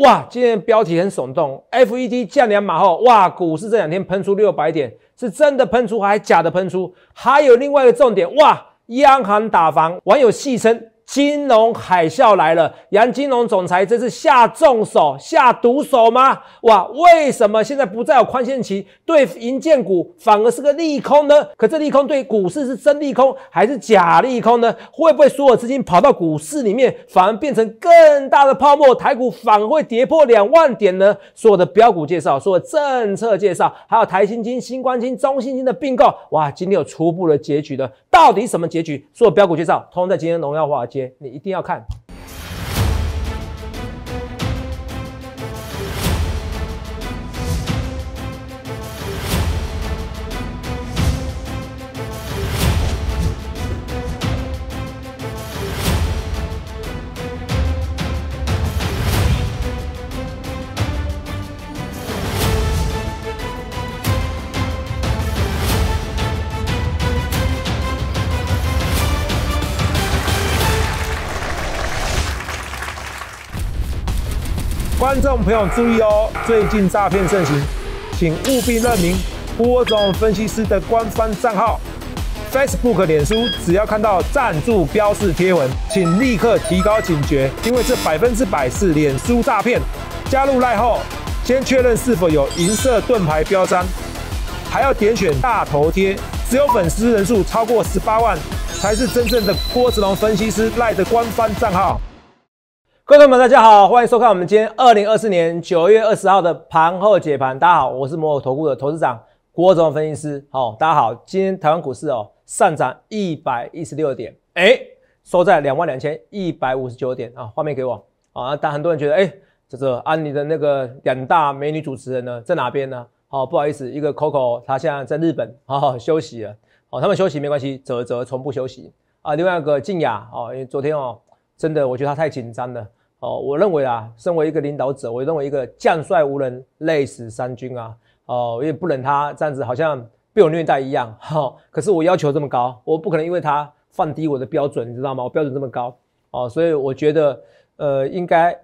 哇，今天标题很耸动，FED 降两码后，哇，股市这两天喷出六百点，是真的喷出还是假的喷出？还有另外一个重点，哇，央行打房，网友戏称。金融海啸来了，杨金龙总裁这是下重手、下毒手吗？哇，为什么现在不再有宽限期？对银建股反而是个利空呢？可这利空对股市是真利空还是假利空呢？会不会所有资金跑到股市里面，反而变成更大的泡沫？台股反而会跌破两万点呢？所有的标股介绍，所有的政策介绍，还有台新金、新冠金、中兴金的并购，哇，今天有初步的结局的。到底什么结局？做标股介绍，通通在今天荣耀华尔街，你一定要看。众朋友注意哦，最近诈骗盛行，请务必认明郭子龙分析师的官方账号 （Facebook 脸书）。只要看到赞助标示贴文，请立刻提高警觉，因为这百分之百是脸书诈骗。加入赖后，先确认是否有银色盾牌标章，还要点选大头贴，只有粉丝人数超过十八万，才是真正的郭子龙分析师赖的官方账号。观众们，大家好，欢迎收看我们今天二零二四年九月二十号的盘后解盘。大家好，我是摩尔投顾的投资长郭总分析师。好，大家好，今天台湾股市哦上涨一百一十六点，哎，收在两万两千一百五十九点啊。画面给我啊。但很多人觉得哎，泽泽安妮的那个两大美女主持人呢在哪边呢？哦，不好意思，一个 Coco 她现在在日本好好休息了。哦，他们休息没关系，泽泽从不休息啊。另外一个静雅哦，因为昨天哦，真的我觉得她太紧张了。哦，我认为啊，身为一个领导者，我认为一个将帅无人累死三军啊，哦，也不忍他这样子，好像被我虐待一样。哈，可是我要求这么高，我不可能因为他放低我的标准，你知道吗？我标准这么高，哦，所以我觉得，呃，应该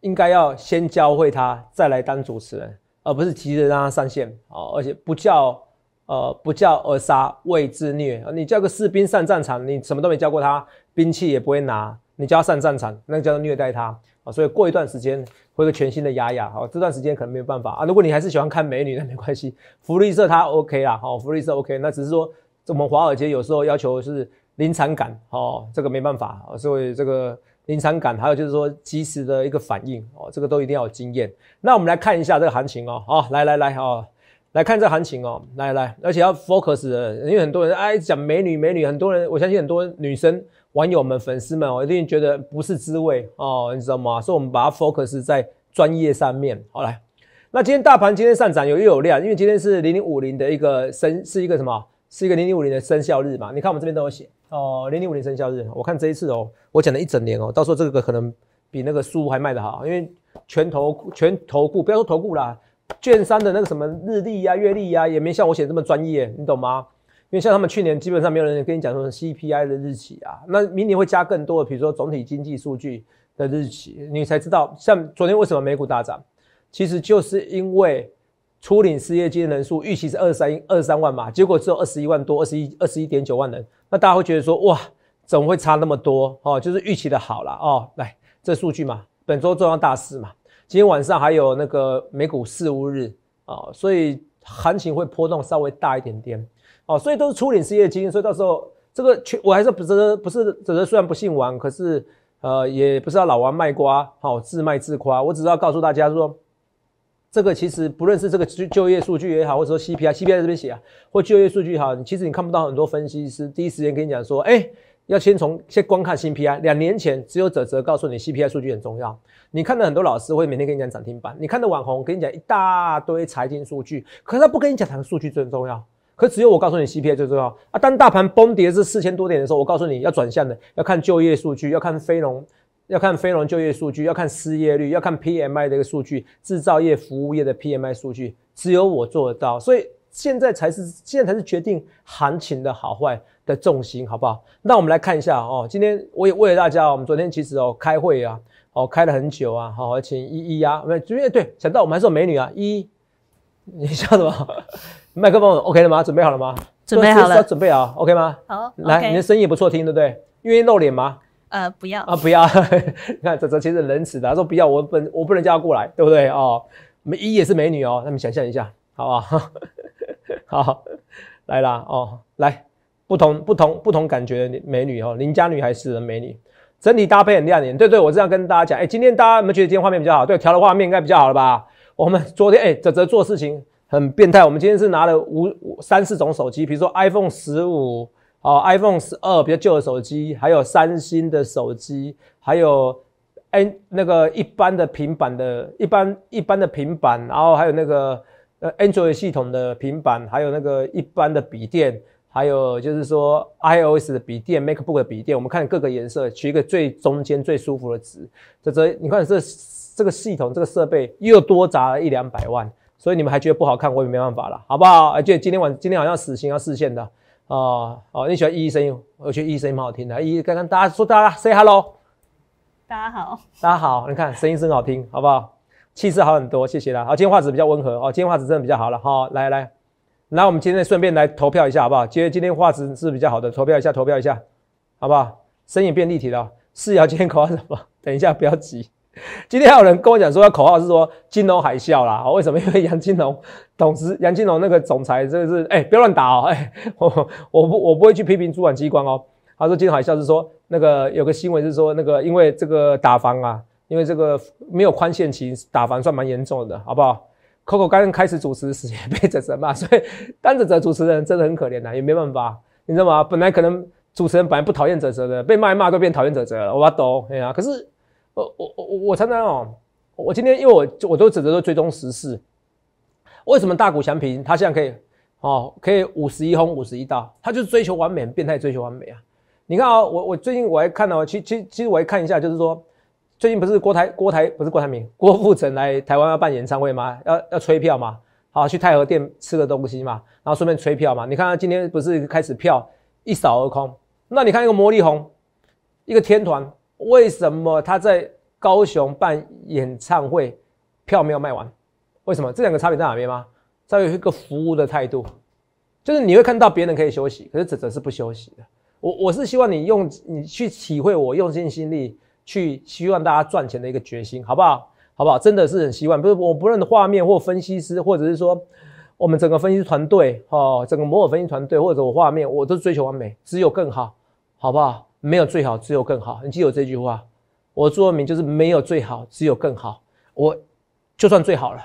应该要先教会他，再来当主持人，而不是急着让他上线。哦，而且不叫，呃，不叫而杀为自虐，你叫个士兵上战场，你什么都没教过他，兵器也不会拿。你就要上战场，那个叫做虐待他啊，所以过一段时间会个全新的雅雅啊。这段时间可能没有办法啊。如果你还是喜欢看美女，那没关系，福利社他 OK 啦，好，福利社 OK。那只是说，这我们华尔街有时候要求是临场感，哦，这个没办法啊。所以这个临场感，还有就是说及时的一个反应哦，这个都一定要有经验。那我们来看一下这个行情哦，好，来来来啊，来看这行情哦，来来，而且要 focus 的，因为很多人哎讲美女美女，很多人我相信很多女生。网友们、粉丝们，我一定觉得不是滋味哦，你知道吗？所以我们把它 focus 在专业上面。好来，那今天大盘今天上涨有又有量，因为今天是零零五零的一个生是一个什么？是一个零零五零的生效日嘛？你看我们这边都有写哦，零零五零生效日。我看这一次哦，我讲了一整年哦，到时候这个可能比那个书还卖得好，因为全投全投顾，不要说投顾啦，券商的那个什么日历呀、月历呀，也没像我写这么专业，你懂吗？因为像他们去年基本上没有人跟你讲说 CPI 的日期啊，那明年会加更多的，比如说总体经济数据的日期，你才知道。像昨天为什么美股大涨，其实就是因为初领失业金人数预期是二三二三万嘛，结果只有二十一万多，二十一二十一点九万人，那大家会觉得说哇，怎么会差那么多哦？就是预期的好了哦。来，这数据嘛，本周重要大事嘛，今天晚上还有那个美股四五日啊，所以行情会波动稍微大一点点。哦，所以都是出领失业金，所以到时候这个，全我还是不是不是，只是虽然不姓王，可是呃，也不是老王卖瓜，好自卖自夸。我只是要告诉大家说，这个其实不论是这个就就业数据也好，或者说 CPI，CPI 在这边写啊，或就业数据好，其实你看不到很多分析师第一时间跟你讲说，哎，要先从先观看 c P I。两年前只有哲哲告诉你 CPI 数据很重要，你看到很多老师会每天跟你讲涨停板，你看到网红跟你讲一大堆财经数据，可是他不跟你讲哪个数据最重要。可只有我告诉你，CPI 最重要啊！当大盘崩跌至四千多点的时候，我告诉你要转向的，要看就业数据，要看非农，要看非农就业数据，要看失业率，要看 PMI 的一个数据，制造业、服务业的 PMI 数据，只有我做得到。所以现在才是现在才是决定行情的好坏的重心，好不好？那我们来看一下哦。今天我也为了大家，我们昨天其实哦开会啊，哦开了很久啊，好，我请一一呀，没，对，想到我们还是美女啊，一，你笑什么？麦克风 OK 了吗？准备好了吗？准备好了，准备啊，OK 吗？好，来，你的声音也不错，听对不对？愿意露脸吗？呃，不要啊，不要。你看，哲哲其实仁慈的，他说不要，我本我不能叫他过来，对不对啊？美一也是美女哦，那你想象一下，好不好？好，来啦，哦，来，不同不同不同感觉的美女哦，邻家女孩是的美女，整体搭配很亮眼，对对，我这样跟大家讲，哎，今天大家有没有觉得今天画面比较好？对，调的画面应该比较好了吧？我们昨天，哎，泽泽做事情。很变态，我们今天是拿了五五三四种手机，比如说 iPhone 十五啊，iPhone 十二比较旧的手机，还有三星的手机，还有 N 那个一般的平板的，一般一般的平板，然后还有那个呃 Android 系统的平板，还有那个一般的笔电，还有就是说 iOS 的笔电，MacBook 的笔电，我们看各个颜色，取一个最中间最舒服的值。这这，你看这这个系统这个设备又多砸了一两百万。所以你们还觉得不好看，我也没办法了，好不好？而且今天晚，今天好像死刑要示线的啊！哦，你喜欢依声音，我觉得依声音蛮好听的。依，刚刚大家说，大家 say hello，大家好，大家好，你看声音真好听，好不好？气质好很多，谢谢啦。好，今天画质比较温和哦，今天画质真的比较好了。好，来来，那我们今天顺便来投票一下，好不好？因得今天画质是比较好的，投票一下，投票一下，好不好？声音变立体了。四爻今天考什么？等一下，不要急。今天还有人跟我讲说，他口号是说“金融海啸”啦。为什么？因为杨金龙董事、杨金龙那个总裁，这是哎，别乱打哦，哎，我我不我不会去批评主管机关哦。他说“金融海啸”是说那个有个新闻是说那个，因为这个打房啊，因为这个没有宽限期，打房算蛮严重的，好不好？Coco 刚开始主持时也被责责骂，所以当着责主持人真的很可怜呐，也没办法，你知道吗？本来可能主持人本来不讨厌责责的，被骂骂都变讨厌责责了，我懂，哎呀，可是。我我我常常哦，我今天因为我我都指的都追踪时事，为什么大股强平？他现在可以哦，可以五十一轰五十一刀，他就是追求完美，变态追求完美啊！你看啊，我我最近我还看到，其其其实我还看一下，就是说最近不是郭台郭台不是郭台铭，郭富城来台湾要办演唱会吗？要要催票吗？好，去太和店吃个东西嘛，然后顺便催票嘛。你看他今天不是开始票一扫而空，那你看一个魔力红，一个天团。为什么他在高雄办演唱会票没有卖完？为什么这两个差别在哪边吗？在于一个服务的态度，就是你会看到别人可以休息，可是哲哲是不休息的。我我是希望你用你去体会我用尽心力去希望大家赚钱的一个决心，好不好？好不好？真的是很希望，不是我不认的画面或分析师，或者是说我们整个分析团队哦，整个摩尔分析团队或者我画面，我都追求完美，只有更好，好不好？没有最好，只有更好。你记住这句话。我座右铭就是没有最好，只有更好。我就算最好了，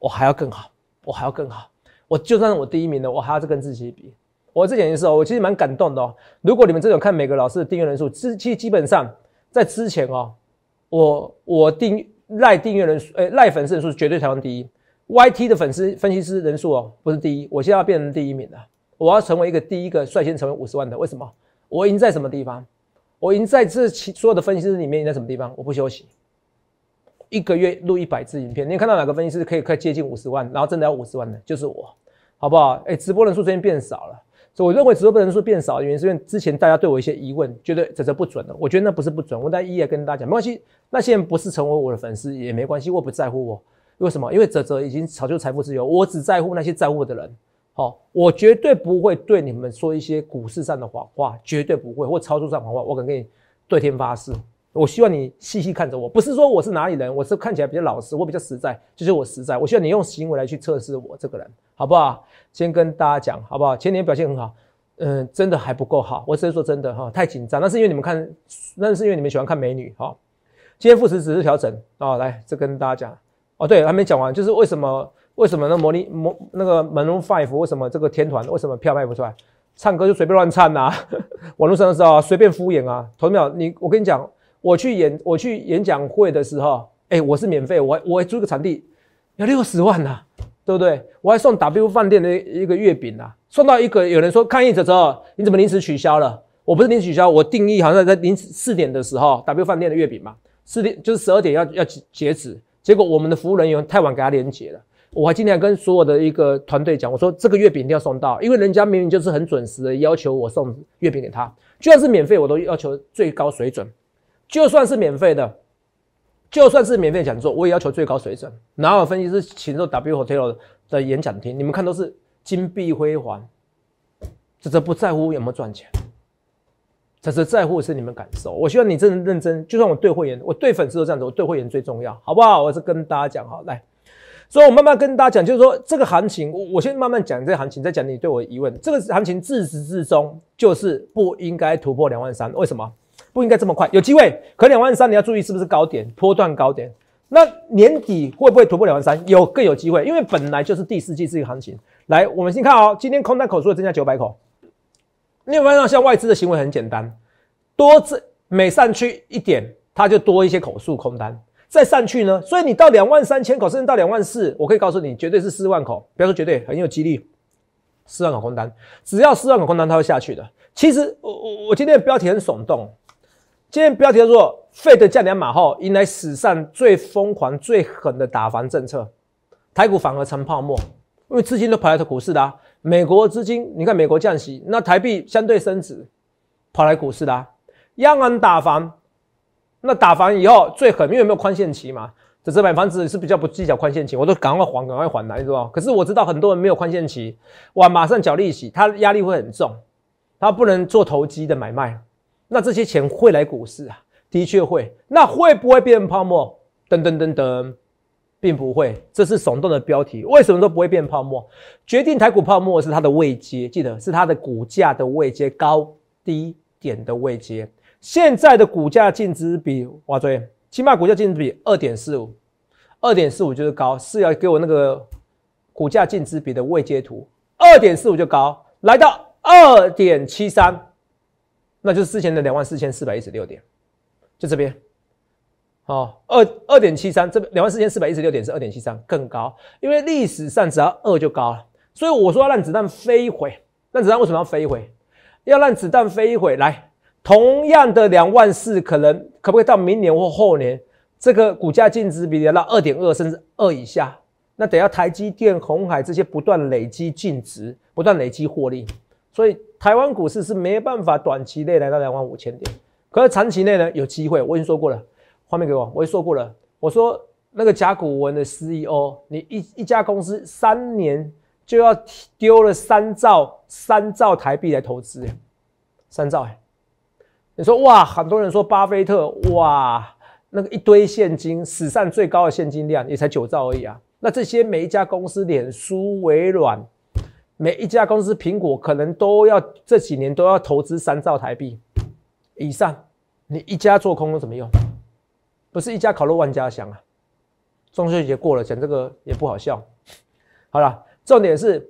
我还要更好，我还要更好。我就算我第一名了，我还要跟自己比。我这点事哦，我其实蛮感动的哦。如果你们这种看每个老师的订阅人数，其实基本上在之前哦，我我订赖订阅人呃赖粉丝人数绝对台湾第一。YT 的粉丝分析师人数哦不是第一，我现在要变成第一名了。我要成为一个第一个率先成为五十万的，为什么？我赢在什么地方？我赢在这其所有的分析师里面赢在什么地方？我不休息，一个月录一百支影片。你看到哪个分析师可以快接近五十万，然后真的要五十万的，就是我，好不好？哎，直播人数最近变少了，所以我认为直播人数变少，原因是因为之前大家对我一些疑问，觉得这泽不准了。我觉得那不是不准，我在一夜跟大家讲，没关系，那些人不是成为我的粉丝也没关系，我不在乎我。为什么？因为泽泽已经早就财富自由，我只在乎那些在乎我的人。好，我绝对不会对你们说一些股市上的谎话，绝对不会，或操作上谎话，我敢跟你对天发誓。我希望你细细看着我，不是说我是哪里人，我是看起来比较老实，我比较实在，就是我实在。我希望你用行为来去测试我这个人，好不好？先跟大家讲，好不好？前年表现很好，嗯，真的还不够好，我只是说真的哈，太紧张。那是因为你们看，那是因为你们喜欢看美女哈。今天副食只是调整啊，来，这跟大家讲，哦，对，还没讲完，就是为什么。为什么呢？魔力魔那个门龙 five 为什么这个天团为什么票卖不出来？唱歌就随便乱唱呐，网络上的时候随便敷衍啊。投秒你我跟你讲，我去演我去演讲会的时候，哎，我是免费，我我租个场地要六十万呐，对不对？我还送 W 饭店的一个月饼呐，送到一个有人说抗议者之后，你怎么临时取消了？我不是临时取消，我定义好像在零四点的时候 W 饭店的月饼嘛，四点就是十二点要要截止，结果我们的服务人员太晚给他连接了。我还今天跟所有的一个团队讲，我说这个月饼一定要送到，因为人家明明就是很准时的要求我送月饼给他，就算是免费，我都要求最高水准。就算是免费的，就算是免费讲座，我也要求最高水准。哪有分析师请到 W 和 T l 的演讲厅，你们看都是金碧辉煌，这这不在乎有没有赚钱，这是在乎是你们感受。我希望你真的认真，就算我对会员，我对粉丝都这样子，我对会员最重要，好不好？我是跟大家讲好来。所以，我慢慢跟大家讲，就是说这个行情，我先慢慢讲这个行情，再讲你对我的疑问。这个行情自始至终就是不应该突破两万三，为什么不应该这么快？有机会，可两万三你要注意是不是高点，波段高点。那年底会不会突破两万三？有更有机会，因为本来就是第四季这个行情。来，我们先看哦，今天空单口数增加九百口。另有发现，像外资的行为很简单，多增每上去一点，它就多一些口数空单。再上去呢，所以你到两万三千口，甚至到两万四，我可以告诉你，绝对是四万口。不要说绝对，很有几率，四万口空单，只要四万口空单，它会下去的。其实我我我今天的标题很耸动，今天标题叫做“费德降两码后，迎来史上最疯狂、最狠的打房政策，台股反而成泡沫”，因为资金都跑来投股市的。美国资金，你看美国降息，那台币相对升值，跑来股市啦。央行打房，那打房以后最狠，因为没有宽限期嘛。这买房子是比较不计较宽限期，我都赶快还，赶快还来，是吧？可是我知道很多人没有宽限期，哇，马上缴利息，他压力会很重，他不能做投机的买卖。那这些钱会来股市啊？的确会。那会不会变成泡沫？噔噔噔噔，并不会。这是耸动的标题，为什么都不会变泡沫？决定台股泡沫是它的位阶，记得是它的股价的位阶，高低点的位阶。现在的股价净值比，哇，对，起码股价净值比二点四五，二点四五就是高。是要给我那个股价净值比的位阶图，二点四五就高，来到二点七三，那就是之前的两万四千四百一十六点，就这边。好，二二点七三，这两万四千四百一十六点是二点七三，更高。因为历史上只要二就高了，所以我说要让子弹飞一回。让子弹为什么要飞一回？要让子弹飞一回来。同样的两万四，可能可不可以到明年或后年，这个股价净值比来到二点二甚至二以下？那等下台积电、红海这些不断累积净值，不断累积获利，所以台湾股市是没办法短期内来到两万五千点，可是长期内呢有机会。我已经说过了，画面给我，我也说过了，我说那个甲骨文的 CEO，你一一家公司三年就要丢了三兆三兆台币来投资，三兆你说哇，很多人说巴菲特哇，那个一堆现金，史上最高的现金量也才九兆而已啊。那这些每一家公司，脸书、微软，每一家公司苹果，可能都要这几年都要投资三兆台币以上。你一家做空有什么用？不是一家烤肉万家香啊。中秋节过了，讲这个也不好笑。好了，重点是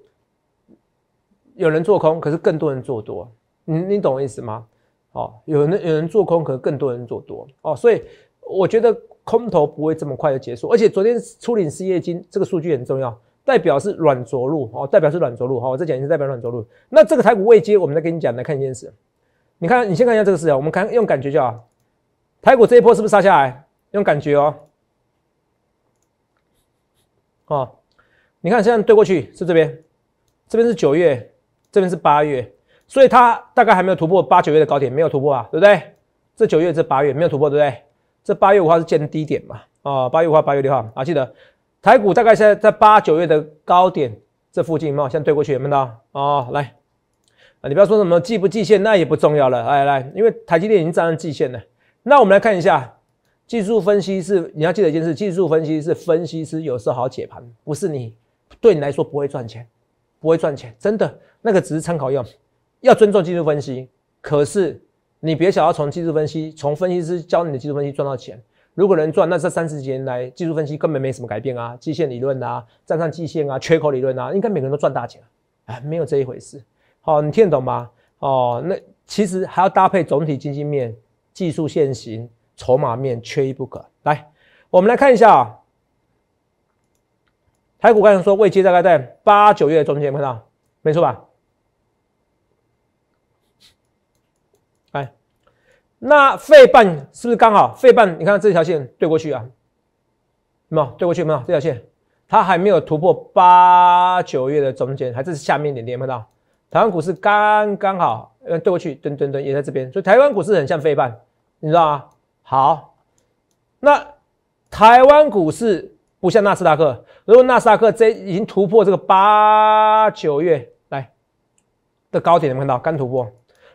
有人做空，可是更多人做多。你你懂我意思吗？哦，有人有人做空，可能更多人做多哦，所以我觉得空头不会这么快就结束，而且昨天出领失业金这个数据很重要，代表是软着陆哦，代表是软着陆哈，我再讲一次，代表软着陆。那这个台股未接，我们再跟你讲，来看一件事，你看，你先看一下这个事啊，我们看用感觉就好，台股这一波是不是杀下来？用感觉哦，哦，你看现在对过去是这边，这边是九月，这边是八月。所以它大概还没有突破八九月的高点，没有突破啊，对不对？这九月这八月没有突破，对不对？这八月五号是见低点嘛？哦，八月五号、八月六号啊，记得。台股大概现在在八九月的高点这附近，嘛，先对过去，有没到啊。来，啊，你不要说什么季不季线，那也不重要了。来来，因为台积电已经站上季线了。那我们来看一下技术分析是你要记得一件事，技术分析是分析师有时候好解盘，不是你对你来说不会赚钱，不会赚钱，真的，那个只是参考用。要尊重技术分析，可是你别想要从技术分析，从分析师教你的技术分析赚到钱。如果能赚，那这三十几年来技术分析根本没什么改变啊，基线理论啊，站上均线啊，缺口理论啊，应该每个人都赚大钱啊，哎，没有这一回事。好，你听得懂吗？哦，那其实还要搭配总体经济面、技术线型、筹码面，缺一不可。来，我们来看一下啊，台股刚才说未接，大概在八九月中间，看到没错吧？那肺瓣是不是刚好？肺瓣，你看这条线对过去啊？没有对过去，没有这条线，它还没有突破八九月的中间，还是下面一点。你们看到台湾股市刚刚好，对过去，蹲蹲蹲，也在这边。所以台湾股市很像肺瓣，你知道吗？好，那台湾股市不像纳斯达克。如果纳斯达克这已经突破这个八九月来的高点，有看到刚突破，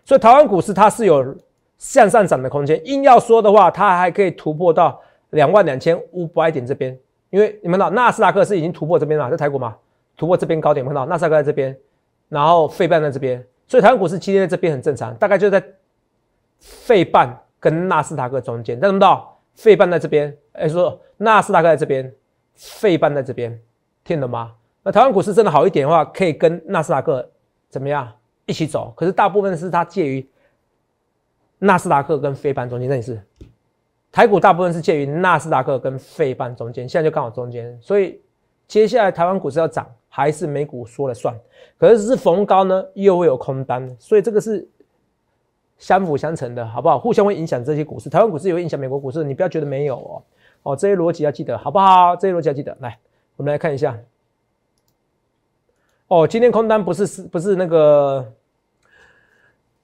所以台湾股市它是有。向上涨的空间，硬要说的话，它还可以突破到两万两千五百点这边，因为你们看，纳斯达克是已经突破这边了，在台股嘛，突破这边高点。看到纳斯达克在这边，然后费半在这边，所以台湾股市今天在这边很正常，大概就在费半跟纳斯达克中间。但不到费半在这边，哎，说纳斯达克在这边，费半在这边，听懂吗？那台湾股市真的好一点的话，可以跟纳斯达克怎么样一起走？可是大部分是它介于。纳斯达克跟非半中间，那也是台股大部分是介于纳斯达克跟非半中间，现在就刚好中间，所以接下来台湾股市要涨还是美股说了算。可是逢高呢又会有空单，所以这个是相辅相成的，好不好？互相会影响这些股市，台湾股市也会影响美国股市，你不要觉得没有哦。哦，这些逻辑要记得，好不好？这些逻辑记得，来我们来看一下。哦，今天空单不是不是那个。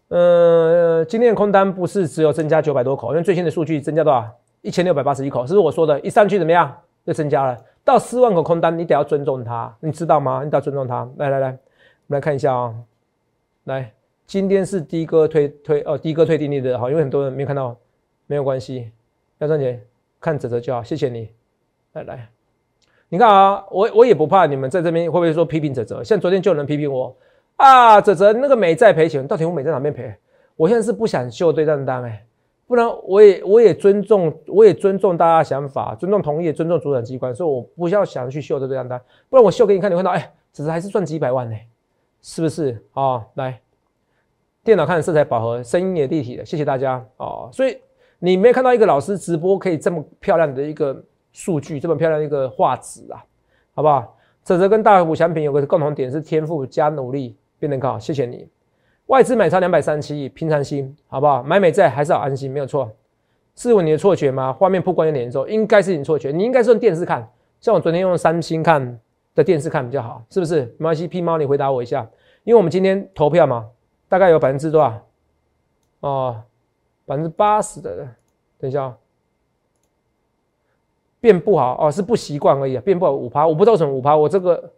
呃，今天的空单不是只有增加九百多口，因为最新的数据增加多少？一千六百八十一口，是不是我说的？一上去怎么样？又增加了到四万口空单，你得要尊重它，你知道吗？你得要尊重它。来来来，我们来看一下啊，来，今天是的哥推推呃，的哥推定力的好，因为很多人没有看到，没有关系。要赚姐看泽泽就好，谢谢你。来来，你看啊，我我也不怕你们在这边会不会说批评泽泽？像昨天就有人批评我。啊，泽泽，那个美债赔钱，到底我美在哪边赔？我现在是不想秀对账单哎，不然我也我也尊重，我也尊重大家想法，尊重同业，尊重主管机关，所以我不要想去秀这对账单，不然我秀给你看，你看到哎，泽泽还是赚几百万呢，是不是啊？来，电脑看色彩饱和，声音也立体的，谢谢大家哦。所以你没有看到一个老师直播可以这么漂亮的一个数据，这么漂亮的一个画质啊，好不好？泽泽跟大虎产品有个共同点是天赋加努力。变更高，谢谢你。外资买超两百三十七亿，平常心好不好？买美债还是要安心，没有错。是我你的错觉吗？画面曝光有点严重，应该是你错觉。你应该是用电视看，像我昨天用三星看的电视看比较好，是不是？没关系，P 猫，你回答我一下。因为我们今天投票嘛，大概有百分之多少？哦，百分之八十的。等一下，变不好哦，是不习惯而已。变不好，五趴我不知道什么五趴，我这个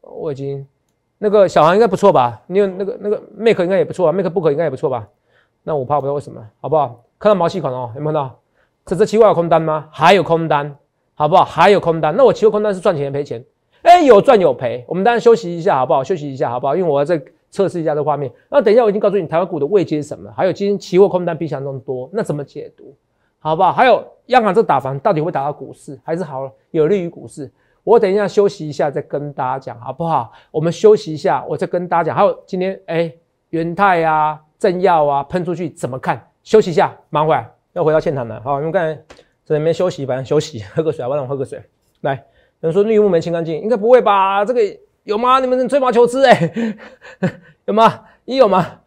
我已经。那个小航应该不错吧？你有那个那个 m a e 应该也不错啊 m a e b o o k 应该也不错吧？那我怕不知道为什么，好不好？看到毛细管哦，有没有看到？这这期有空单吗？还有空单，好不好？还有空单？那我期货空单是赚钱赔钱？哎，有赚有赔。我们当然休息一下，好不好？休息一下，好不好？因为我要再测试一下这画面。那等一下我已经告诉你台湾股的未接是什么，还有今天期货空单比想象多，那怎么解读？好不好？还有央行这打房到底会打到股市还是好？有利于股市？我等一下休息一下，再跟大家讲好不好？我们休息一下，我再跟大家讲。还有今天，哎，元泰啊，政耀啊，喷出去怎么看？休息一下，忙回来要回到现场了。好，因为刚才在里面休息，反正休息，喝个水啊，我让喝个水。来，有人说绿幕没清干净，应该不会吧？这个有吗？你们吹毛求疵哎，有吗？一有吗？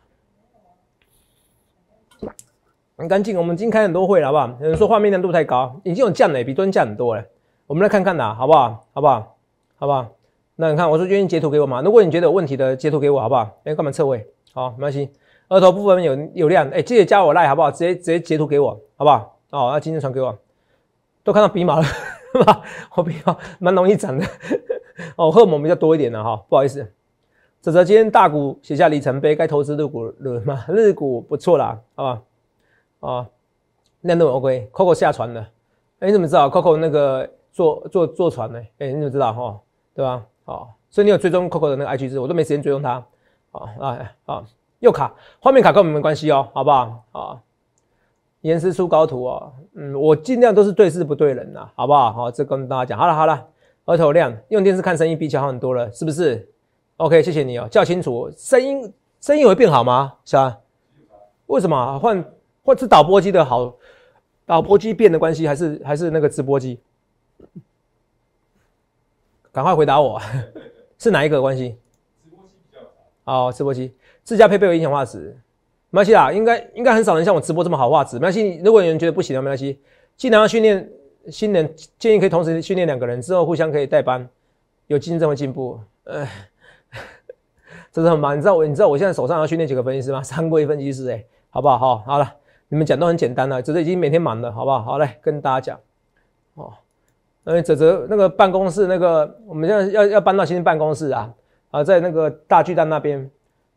很干净。我们今天开很多会了，好不好？有人说画面亮度太高，已经有降了，比昨天降很多了。我们来看看啦，好不好？好不好？好不好？那你看，我说就意截图给我嘛。如果你觉得有问题的，截图给我，好不好？哎，干嘛撤位？好，没关系。额头部分有有亮，哎，记得加我 line 好不好？直接直接截图给我，好不好？哦，那今天传给我。都看到鼻毛了，是 吧？我鼻毛蛮容易长的。哦，尔蒙比较多一点了哈，不好意思。泽泽今天大股写下里程碑，该投资日股了吗？日股不错啦，好吧？啊，亮度 OK，Coco 下船了。哎，你怎么知道 Coco 那个？坐坐坐船呢？哎，你怎么知道哈？对吧？好，所以你有追踪 COCO 的那个 I G 字，我都没时间追踪它。好，哎啊，又卡，画面卡跟我们没关系哦，好不好？啊，严师出高徒哦，嗯，我尽量都是对事不对人呐，好不好？好，这跟大家讲好了，好了。额头亮，用电视看声音比较好很多了，是不是？OK，谢谢你哦，叫清楚，声音声音会变好吗？是啊，为什么换换是导播机的好，导播机变的关系还是还是那个直播机？赶快回答我，是哪一个关系？直播机比较好。直播机自家配备有音响画质，没关系啦。应该应该很少人像我直播这么好画质，没关系。如果有人觉得不行，没关系。既然要训练新人，建议可以同时训练两个人，之后互相可以代班，有竞争会进步。哎，真 的很忙，你知道我你知道我现在手上要训练几个分析师吗？三个分析师，哎，好不好？好，好了，你们讲都很简单了，只是已经每天满了，好不好？好嘞，跟大家讲哦。呃，泽泽，那个办公室，那个我们现在要要搬到新的办公室啊啊，在那个大巨蛋那边。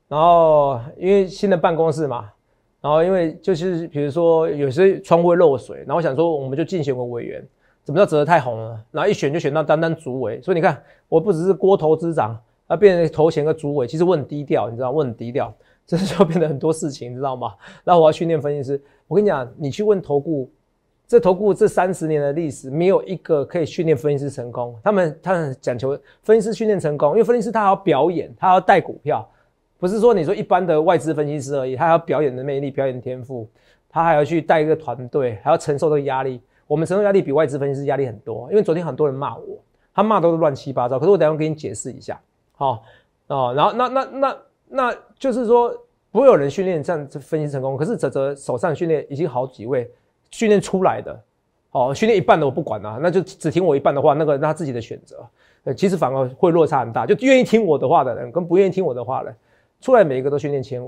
然后因为新的办公室嘛，然后因为就是比如说有些窗户会漏水，然后想说我们就竞选个委员。怎么叫泽泽太红了？然后一选就选到单单主委。所以你看，我不只是郭投资长啊，变成头衔个主委，其实我很低调，你知道，我很低调，这就变得很多事情，你知道吗？然后我要训练分析师。我跟你讲，你去问投顾。这投顾这三十年的历史，没有一个可以训练分析师成功。他们他们讲求分析师训练成功，因为分析师他要表演，他要带股票，不是说你说一般的外资分析师而已。他要表演的魅力，表演天赋，他还要去带一个团队，还要承受这个压力。我们承受压力比外资分析师压力很多，因为昨天很多人骂我，他骂都是乱七八糟。可是我等下给你解释一下，好哦。然后那那那那就是说不会有人训练上子分析成功，可是泽泽手上训练已经好几位。训练出来的，哦，训练一半的我不管了，那就只听我一半的话，那个那他自己的选择，呃，其实反而会落差很大，就愿意听我的话的人跟不愿意听我的话的，出来每一个都训练千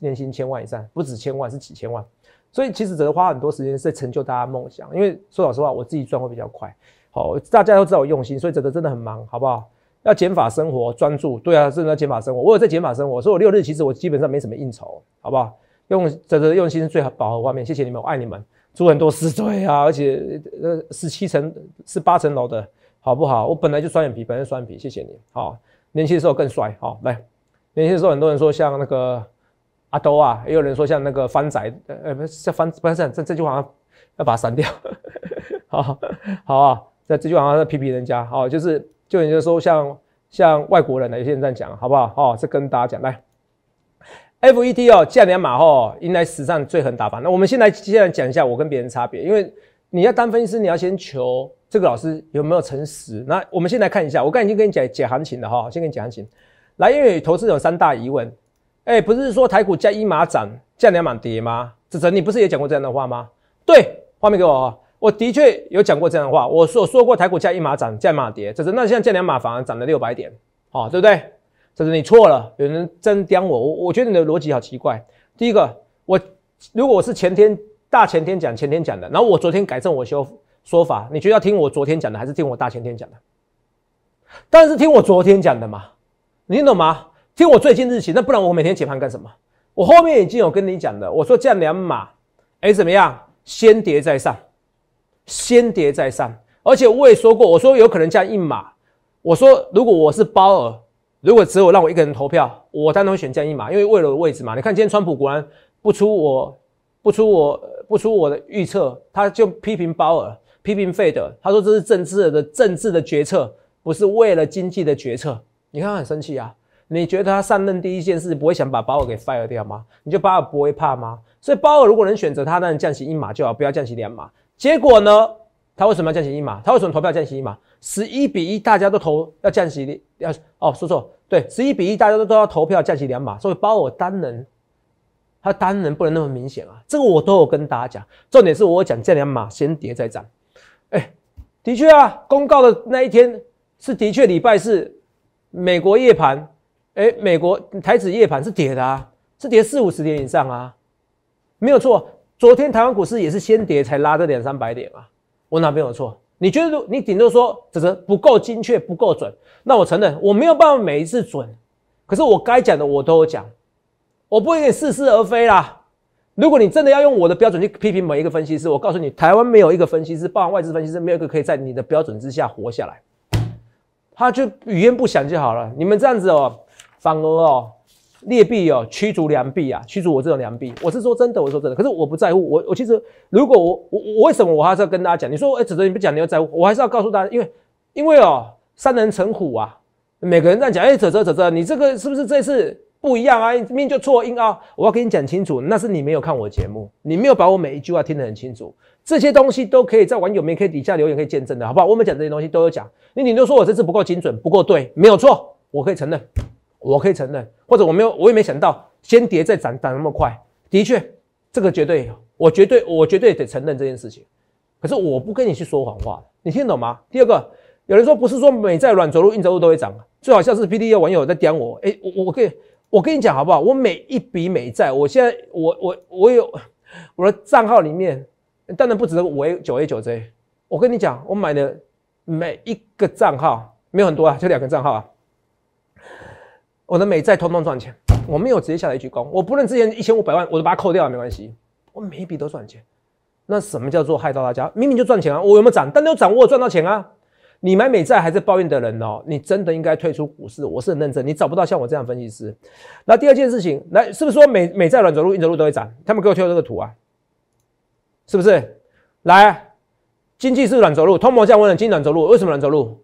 年薪千万以上，不止千万是几千万，所以其实只能花很多时间在成就大家梦想，因为说老实话，我自己赚会比较快，好，大家都知道我用心，所以真的真的很忙，好不好？要减法生活，专注，对啊，真的要减法生活，我有在减法生活，所以我六日其实我基本上没什么应酬，好不好？用真的用心是最好，饱和画面，谢谢你们，我爱你们。住很多事，对啊，而且呃十七层、十八层楼的好不好？我本来就双眼皮，本来双眼皮，谢谢你。好，年轻的时候更帅。好，来，年轻的时候很多人说像那个阿兜啊，也有人说像那个番仔，呃，不是，番，不是，这这句话要把它删掉。好好啊，在这句话好像在批评人家。好，就是就有人时说像像外国人啊，有些人这样讲，好不好？好，这跟大家讲，来。FED 哦，降两码后迎来史上最狠打板。那我们先来接下来讲一下我跟别人差别，因为你要当分析师，你要先求这个老师有没有诚实。那我们先来看一下，我刚才已经跟你讲解行情了哈，先跟你解行情。来，因为投资有三大疑问，哎，不是说台股加一码涨，降两码跌吗？子辰，你不是也讲过这样的话吗？对，画面给我，我的确有讲过这样的话。我我说过台股加一码涨，降码跌，子辰，那现在降两码反而涨了六百点，哦，对不对？就是你错了，有人真刁我，我我觉得你的逻辑好奇怪。第一个，我如果我是前天、大前天讲，前天讲的，然后我昨天改正我修说法，你觉得要听我昨天讲的，还是听我大前天讲的？但是听我昨天讲的嘛，你听懂吗？听我最近日期，那不然我每天解盘干什么？我后面已经有跟你讲了，我说降两码，哎怎么样？先跌再上，先跌再上，而且我也说过，我说有可能降一码，我说如果我是包尔。如果只有让我一个人投票，我当然选降一码，因为为了位置嘛。你看今天川普果然不出我不出我不出我的预测，他就批评鲍尔，批评费德，他说这是政治的政治的决策，不是为了经济的决策。你看他很生气啊，你觉得他上任第一件事不会想把鲍尔给 fire 掉吗？你觉得鲍尔不会怕吗？所以鲍尔如果能选择他，那降息一码就好，不要降息两码。结果呢？他为什么要降息一码？他为什么投票降息一码？十一比一，大家都投要降息，要哦，说错，对，十一比一，大家都都要投票降息两码，所以包括单人，他单人不能那么明显啊。这个我都有跟大家讲，重点是我讲降两码先跌再涨。哎，的确啊，公告的那一天是的确礼拜四，美国夜盘，哎，美国台指夜盘是跌的啊，是跌四五十点以上啊，没有错，昨天台湾股市也是先跌才拉这两三百点啊。我哪边有错？你觉得？你顶多说只是不够精确、不够准。那我承认，我没有办法每一次准。可是我该讲的我都有讲，我不会似是而非啦。如果你真的要用我的标准去批评每一个分析师，我告诉你，台湾没有一个分析师，包含外资分析师，没有一个可以在你的标准之下活下来。他就语音不详就好了。你们这样子哦，反而哦。劣币哦，驱逐良币啊，驱逐我这种良币。我是说真的，我说真的，可是我不在乎。我我其实如果我我我为什么我还是要跟大家讲？你说哎，指泽你不讲，你又在乎？我还是要告诉大家，因为因为哦，三人成虎啊，每个人在讲。哎，走泽走泽，你这个是不是这次不一样啊？命就错应啊！我要跟你讲清楚，那是你没有看我节目，你没有把我每一句话听得很清楚。这些东西都可以在网友们可以底下留言可以见证的，好不好？我们讲这些东西都有讲。你你就说我这次不够精准，不够对，没有错，我可以承认。我可以承认，或者我没有，我也没想到先跌再涨涨那么快。的确，这个绝对，我绝对，我绝对得承认这件事情。可是我不跟你去说谎话，你听懂吗？第二个，有人说不是说美债软着陆、硬着陆都会涨最好像是 P D A 网友在点我，哎，我我可以，我跟你讲好不好？我每一笔美债，我现在我我我有我的账号里面，当然不止五 A、九 A、九 Z。我跟你讲，我买的每一个账号没有很多啊，就两个账号啊。我的美债通通赚钱，我没有直接下来一局我不认之前一千五百万，我都把它扣掉，没关系，我每笔都赚钱。那什么叫做害到大家？明明就赚钱啊，我有没有涨？但都掌握赚到钱啊。你买美债还在抱怨的人哦，你真的应该退出股市。我是很认真，你找不到像我这样分析师。那第二件事情，来，是不是说美美债软着路硬着路都会涨？他们给我贴这个图啊，是不是？来，经济是软着路，通膨降温的经济软着路，为什么软着路？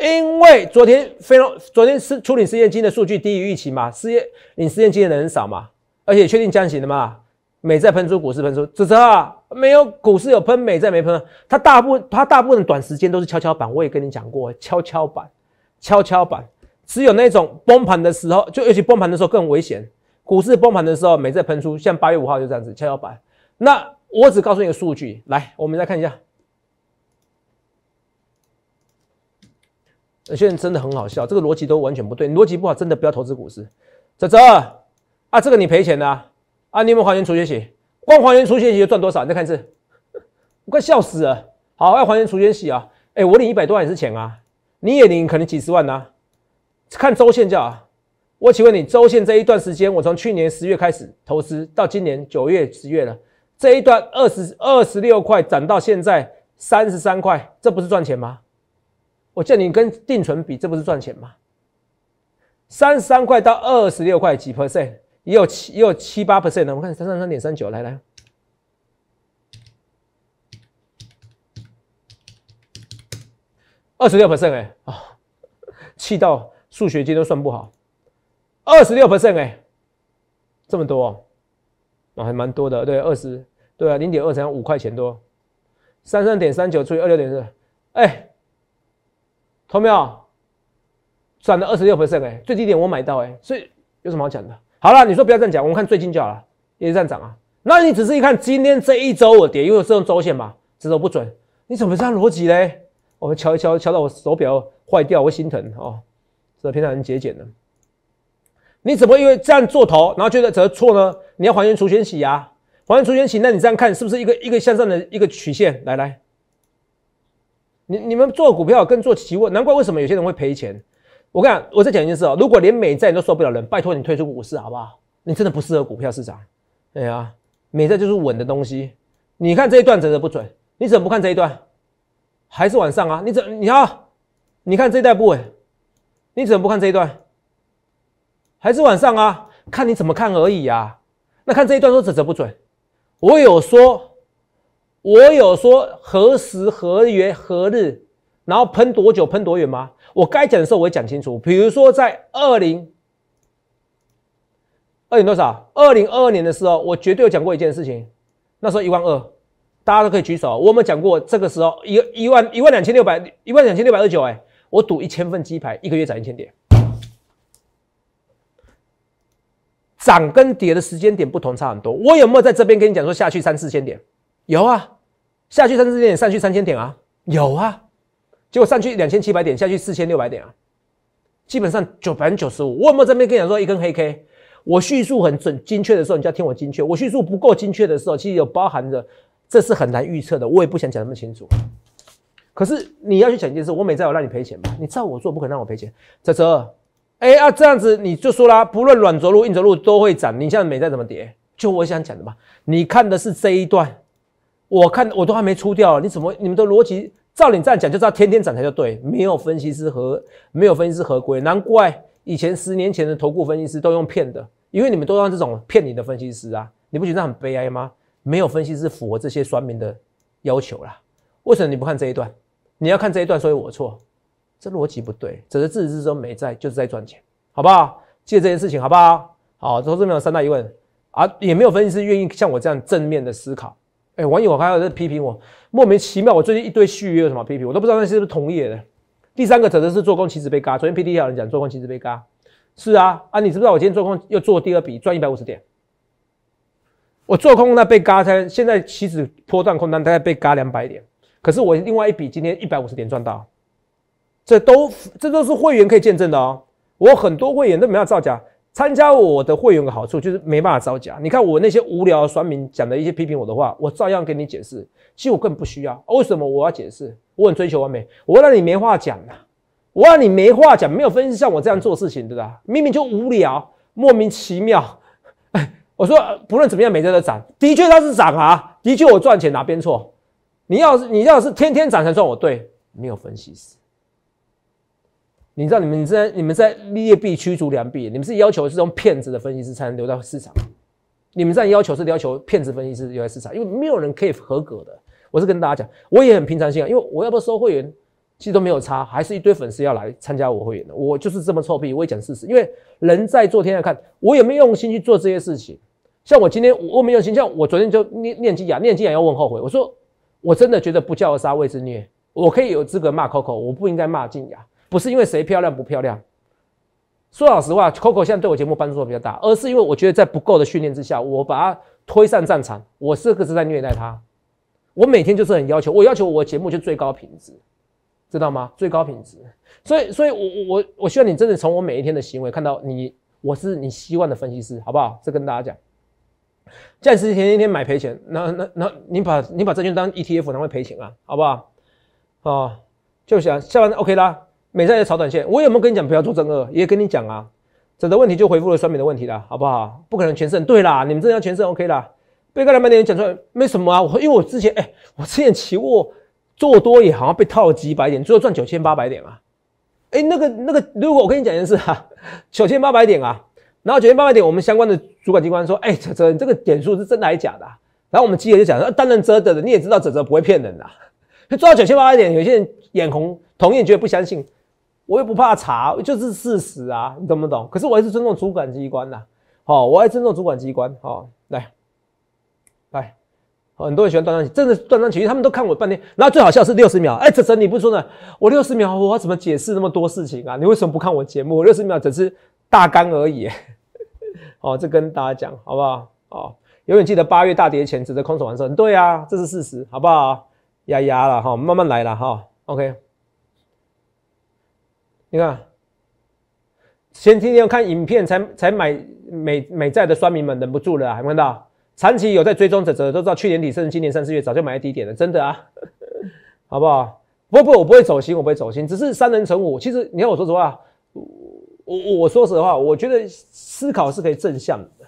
因为昨天飞龙昨天是处理失业金的数据低于预期嘛，失业领失业金的人少嘛，而且确定降息了嘛，美债喷出股市喷出，这啊，没有股市有喷美债没喷，它大部它大部分短时间都是跷跷板，我也跟你讲过跷跷板，跷跷板只有那种崩盘的时候就尤其崩盘的时候更危险，股市崩盘的时候美债喷出，像八月五号就这样子跷跷板，那我只告诉你个数据来，我们再看一下。现在真的很好笑，这个逻辑都完全不对。你逻辑不好，真的不要投资股市。泽泽啊，这个你赔钱的啊，你有没有还原除续费？光还原除续费就赚多少？你再看一次，我快笑死了。好，要还原除续费啊！哎，我领一百多万也是钱啊，你也领可能几十万呐。看周线价啊，我请问你，周线这一段时间，我从去年十月开始投资到今年九月十月了，这一段二十二十六块涨到现在三十三块，这不是赚钱吗？我叫你跟定存比，这不是赚钱吗？三十三块到二十六块几 percent，也有七也有七八 percent 的。我看三三三点三九，来来，二十六 percent 哎啊，气到数学机都算不好。二十六 percent 哎，这么多哦，啊还蛮多的。对二十对啊，零点二三五块钱多，三三点三九除以二六点四，哎。看到没有，涨了二十六 percent 哎，最低点我买到哎，所以有什么好讲的？好了，你说不要这样讲，我们看最近就好了也是这样涨啊。那你仔细一看今天这一周我跌，因为我是用周线嘛，周线不准，你怎么这样逻辑嘞？我敲一敲，敲到我手表坏掉，我心疼哦，这个平常很节俭的，你怎么因为这样做头，然后觉得这个错呢？你要还原除权洗啊，还原除权洗，那你这样看是不是一个一个向上的一个曲线？来来。你你们做股票跟做期货，难怪为什么有些人会赔钱。我跟你讲，我再讲一件事哦。如果连美债都受不了人，拜托你退出股市好不好？你真的不适合股票市场。对啊，美债就是稳的东西。你看这一段整的不准，你怎么不看这一段？还是往上啊？你怎你看？你看这一代不稳，你怎么不看这一段？还是往上啊？看你怎么看而已啊。那看这一段都整的不准，我有说。我有说何时何月何日，然后喷多久喷多远吗？我该讲的时候我会讲清楚。比如说在二零二零多少，二零二二年的时候，我绝对有讲过一件事情。那时候一万二，大家都可以举手。我有没有讲过这个时候一一万一万两千六百一万两千六百二十九？哎，我赌一千份鸡排，一个月涨一千点。涨跟跌的时间点不同，差很多。我有没有在这边跟你讲说下去三四千点？有啊。下去三千点，上去三千点啊，有啊，结果上去两千七百点，下去四千六百点啊，基本上九百分之九十五。我有没有这边跟你讲说一根黑 K？我叙述很准、精确的时候，你就要听我精确；我叙述不够精确的时候，其实有包含着，这是很难预测的。我也不想讲那么清楚。可是你要去讲一件事，我美债有让你赔钱吧？你照我做，不可能让我赔钱。泽泽，哎啊，这样子你就说啦，不论软着陆、硬着陆都会涨。你现在美债怎么跌？就我想讲的嘛，你看的是这一段。我看我都还没出掉，你怎么你们的逻辑照你这样讲，就知道天天涨才叫对，没有分析师合，没有分析师合规，难怪以前十年前的投顾分析师都用骗的，因为你们都用这种骗你的分析师啊，你不觉得很悲哀吗？没有分析师符合这些酸民的要求啦，为什么你不看这一段？你要看这一段，所以我错，这逻辑不对，只是自始至终没在就是在赚钱，好不好？记得这件事情，好不好？好，投资没有三大疑问啊，也没有分析师愿意像我这样正面的思考。哎，网友，还有在批评我，莫名其妙。我最近一堆续约什么批评，我都不知道那些是不是同业的。第三个指的是做空棋子被嘎。昨天 P D 有人讲做空棋子被嘎，是啊啊，你知不知道我今天做空又做第二笔赚一百五十点，我做空那被嘎的，现在棋子破段空单大概被嘎两百点，可是我另外一笔今天一百五十点赚到，这都这都是会员可以见证的哦。我很多会员都没有造假。参加我的会员的好处，就是没办法造假。你看我那些无聊酸民讲的一些批评我的话，我照样跟你解释。其实我更不需要。为什么我要解释？我很追求完美，我让你没话讲啊！我让你没话讲，没有分析像我这样做事情，对吧？明明就无聊，莫名其妙。哎，我说不论怎么样，没在都涨，的确它是涨啊，的确我赚钱哪边错？你要是你要是天天涨才算我对，没有分析师。你知道你们在你们在劣币驱逐良币，你们是要求这种骗子的分析师才能留在市场，你们样要求是要求骗子分析师留在市场，因为没有人可以合格的。我是跟大家讲，我也很平常心啊，因为我要不收会员，其实都没有差，还是一堆粉丝要来参加我会员的。我就是这么臭屁，我也讲事实，因为人在做天在看，我有没用心去做这些事情。像我今天我没有心，像我昨天就念念经雅，念经雅要问后悔，我说我真的觉得不叫杀未之虐，我可以有资格骂 Coco，我不应该骂静雅。不是因为谁漂亮不漂亮，说老实话，Coco 现在对我节目帮助比较大，而是因为我觉得在不够的训练之下，我把他推上战场，我这个是在虐待他。我每天就是很要求，我要求我节目就最高品质，知道吗？最高品质。所以，所以我我我希望你真的从我每一天的行为看到你，我是你希望的分析师，好不好？这跟大家讲，暂时前一天买赔钱，那那那，你把你把证券当 ETF，他会赔钱啊，好不好？哦，就想下班 OK 啦。美债的炒短线，我有没有跟你讲不要做正二？也跟你讲啊，这个问题就回复了双面的问题了，好不好？不可能全胜，对啦，你们的要全胜 OK 啦。被盖的慢点讲出来，没什么啊。我因为我之前哎，我之前期货做多也好像被套了几百点，最后赚九千八百点啊。哎，那个那个，如果我跟你讲件事哈，九千八百点啊，然后九千八百点，我们相关的主管机关说，哎，泽泽，你这个点数是真的还是假的？然后我们基者就讲说，当然泽泽的，你也知道泽泽不会骗人的，赚 到九千八百点，有些人眼红，同样觉得不相信。我又不怕查，就是事实啊，你懂不懂？可是我还是尊重主管机关的，好，我还尊重主管机关。好，来，来，很多人喜欢断章取义，真的断章取义，他们都看我半天。然后最好笑是六十秒，哎，哲哲你不说呢？我六十秒，我怎么解释那么多事情啊？你为什么不看我节目？我六十秒只是大纲而已，哦，这跟大家讲好不好？哦，永远记得八月大跌前指着空手完手，对啊，这是事实，好不好？压压了哈，慢慢来了哈，OK。你看，先天天看影片才才买美美债的酸民们忍不住了，还看到长期有在追踪者，者都知道去年底，甚至今年三四月早就买在低点了，真的啊，好不好？不不，我不会走心，我不会走心，只是三人成虎。其实你看我说实话，我我我说实话，我觉得思考是可以正向的，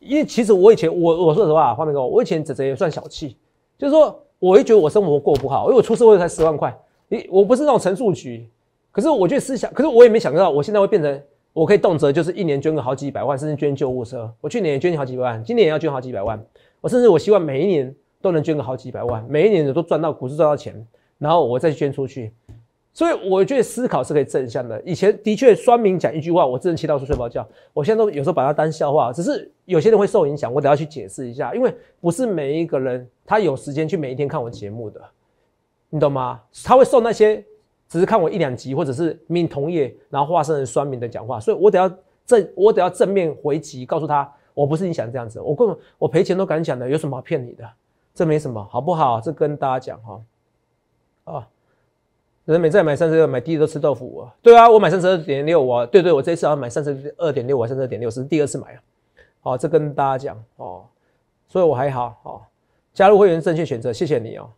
因为其实我以前我我说实话，方明哥，我以前只只算小气，就是说我会觉得我生活过不好，因为我出社会才十万块，你我不是那种陈述局。可是我觉得思想，可是我也没想到，我现在会变成我可以动辄就是一年捐个好几百万，甚至捐救护车。我去年也捐好几百万，今年也要捐好几百万。我甚至我希望每一年都能捐个好几百万，每一年都赚到股市赚到钱，然后我再去捐出去。所以我觉得思考是可以正向的。以前的确，酸民讲一句话，我真的听到睡不着觉。我现在都有时候把它当笑话，只是有些人会受影响。我得要去解释一下，因为不是每一个人他有时间去每一天看我节目的，你懂吗？他会受那些。只是看我一两集，或者是命同业，然后化身成酸民的讲话，所以我得要正，我得要正面回击，告诉他，我不是你想这样子，我根本我赔钱都敢讲的，有什么好骗你的？这没什么，好不好？这跟大家讲哈，啊，人每再买三十六，买第一都吃豆腐啊，对啊，我买三十二点六，我对对，我这次要买三十二点六，我三十二点六是第二次买啊，好，这跟大家讲哦，所以我还好哦，加入会员正确选择，谢谢你哦。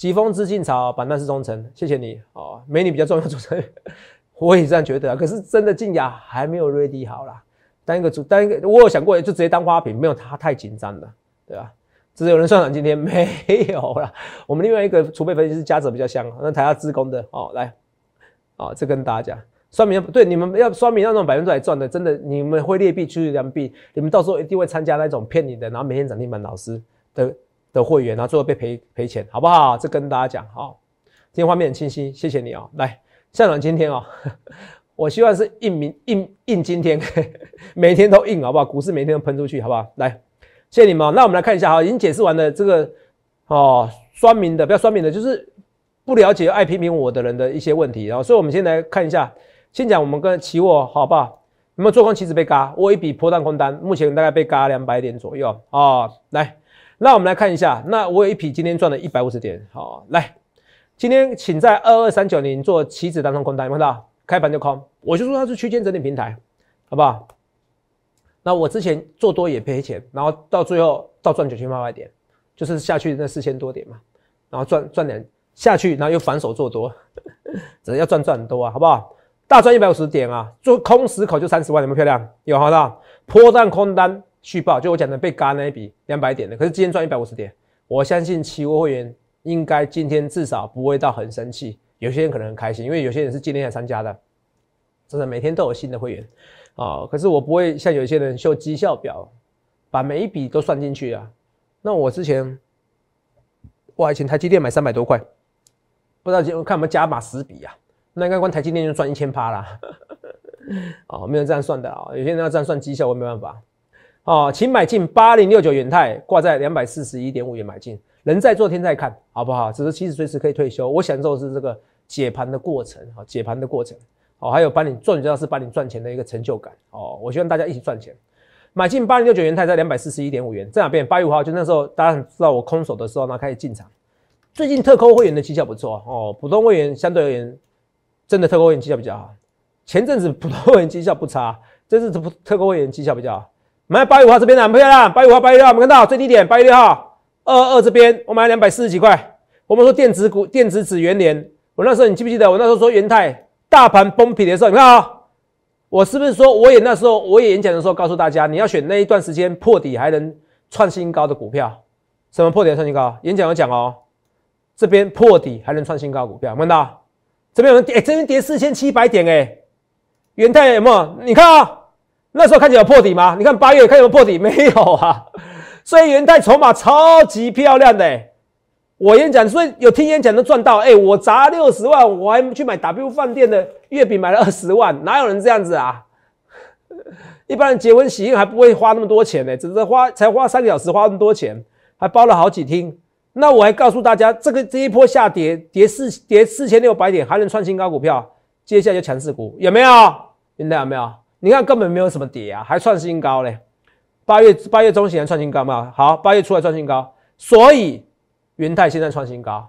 疾风知劲草，板凳是忠诚。谢谢你哦，美女比较重要主持人，我也这样觉得。可是真的静雅还没有 ready 好啦，当一个主，当一个我有想过就直接当花瓶，没有他太紧张了，对吧？只是有人算了，今天没有啦。我们另外一个储备分析师嘉者比较香，那台下自工的哦，来，哦，这跟大家讲，说明对你们要说明那种百分之百赚的，真的你们会劣币驱良币，你们到时候一定会参加那种骗你的，然后每天涨停板老师的。的会员，然后最后被赔赔钱，好不好？这跟大家讲，好，天画面很清晰，谢谢你哦。来，校长今天哦，我希望是硬明硬硬，今天 每天都硬，好不好？股市每天都喷出去，好不好？来，谢谢你们。那我们来看一下，哈，已经解释完了这个哦，酸明的，不要酸明的，就是不了解爱批评我的人的一些问题，然后，所以我们先来看一下，先讲我们跟期货，好不好？有没有做空期指被嘎？我一笔破蛋空单，目前大概被嘎两百点左右啊，来。那我们来看一下，那我有一笔今天赚了一百五十点，好，来，今天请在二二三九零做棋子当中空单，有有看到？开盘就空，我就说它是区间整理平台，好不好？那我之前做多也赔钱，然后到最后到赚九千八百点，就是下去那四千多点嘛，然后赚赚点下去，然后又反手做多，只要赚赚很多啊，好不好？大赚一百五十点啊，做空十口就三十万，有没有漂亮？有不好？破绽空单。续报就我讲的被嘎那一笔两百点的，可是今天赚一百五十点，我相信期货会员应该今天至少不会到很生气，有些人可能很开心，因为有些人是今天才参加的，真的每天都有新的会员啊。可是我不会像有些人秀绩效表，把每一笔都算进去啊。那我之前，我还前台积电买三百多块，不知道看我们加码十笔啊，那应该光台积电就赚一千八啦。哦，没有这样算的啊，有些人要这样算绩效，我没办法。哦，请买进八零六九元泰，挂在两百四十一点五元买进。人在做天在看，好不好？只是其实随时可以退休。我享受的是这个解盘的过程啊，解盘的过程。哦，还有帮你赚，主要是帮你赚钱的一个成就感。哦，我希望大家一起赚钱。买进八零六九元泰，在两百四十一点五元。在哪边？八月五号就那时候，大家很知道我空手的时候，那开始进场。最近特扣会员的绩效不错哦，普通会员相对而言，真的特扣会员绩效比较好。前阵子普通会员绩效不差，这次特特扣会员绩效比较好。买八月五号这边的，很漂亮，八月五号、八月六号，我们看到最低点，八月六号二二这边，我买了两百四十几块。我们说电子股、电子指元年，我那时候你记不记得？我那时候说元泰大盘崩皮的时候，你看啊，我是不是说我也那时候我也演讲的时候告诉大家，你要选那一段时间破底还能创新高的股票，什么破底创新高？演讲有讲哦，这边破底还能创新高股票，看到这边有跌，这边跌四千七百点哎，元泰有有？你看啊。那时候看起来有破底吗？你看八月看有没有破底？没有啊，所以元泰筹码超级漂亮的。我演讲所以有听演讲都赚到？哎，我砸六十万，我还去买 W 饭店的月饼买了二十万，哪有人这样子啊？一般人结婚喜宴还不会花那么多钱呢，只是花才花三个小时花那么多钱，还包了好几厅。那我还告诉大家，这个这一波下跌跌四跌四千六百点还能创新高股票，接下来就强势股有没有？元泰有没有？你看，根本没有什么跌啊，还创新高嘞！八月八月中旬还创新高嘛？好，八月初还创新高，所以云泰现在创新高，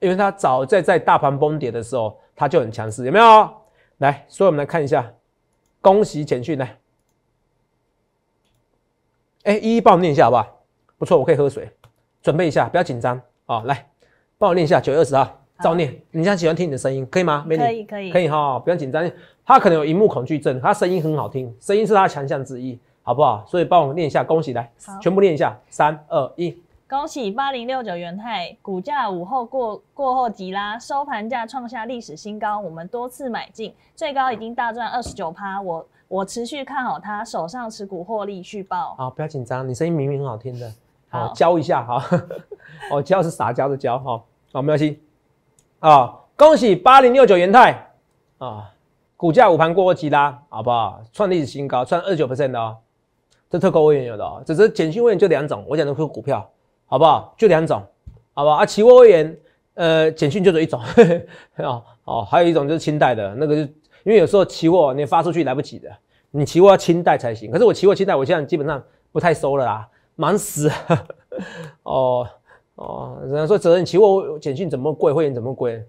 因为它早在在大盘崩跌的时候，它就很强势，有没有？来，所以我们来看一下，恭喜前讯呢，哎，一一帮我念一下好不好？不错，我可以喝水，准备一下，不要紧张啊，来，帮我念一下九月二十号，照念，你在喜欢听你的声音，可以吗，美女？可以可以可以哈，不要紧张。他可能有荧幕恐惧症，他声音很好听，声音是他强项之一，好不好？所以帮我们念一下，恭喜来，全部念一下，三二一，恭喜八零六九元泰股价午后过过后急拉，收盘价创下历史新高，我们多次买进，最高已经大赚二十九趴，我我持续看好它，手上持股获利续报，好，不要紧张，你声音明明很好听的，好教一下，好，我 教是撒娇的教哈，好，没关系，啊，恭喜八零六九元泰，啊。股价午盘过后急啦，好不好？创历史新高，创二九 percent 的哦。这特高会员有的哦，只是简讯会员就两种，我讲的是股票，好不好？就两种，好不好？啊，期货会员呃，简讯就是一种 哦哦，还有一种就是清代的那个，因为有时候期货你发出去来不及的，你期货要清代才行。可是我期货清代，我现在基本上不太收了啦，忙死哦 哦，人家说责任期货简讯怎么贵，会员怎么贵？